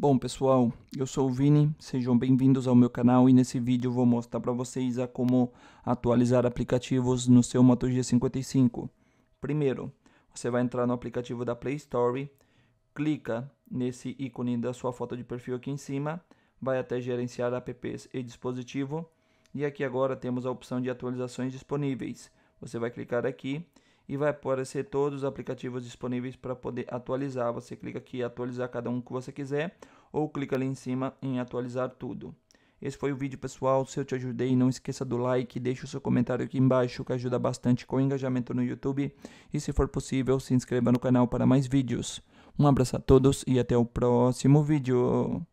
Bom pessoal, eu sou o Vini, sejam bem-vindos ao meu canal e nesse vídeo vou mostrar para vocês a como atualizar aplicativos no seu Moto G55. Primeiro, você vai entrar no aplicativo da Play Store, clica nesse ícone da sua foto de perfil aqui em cima, vai até gerenciar apps e dispositivo e aqui agora temos a opção de atualizações disponíveis. Você vai clicar aqui e vai aparecer todos os aplicativos disponíveis para poder atualizar. Você clica aqui atualizar cada um que você quiser ou clica ali em cima em atualizar tudo. Esse foi o vídeo, pessoal. Se eu te ajudei, não esqueça do like, deixa o seu comentário aqui embaixo, que ajuda bastante com o engajamento no YouTube. E se for possível, se inscreva no canal para mais vídeos. Um abraço a todos e até o próximo vídeo.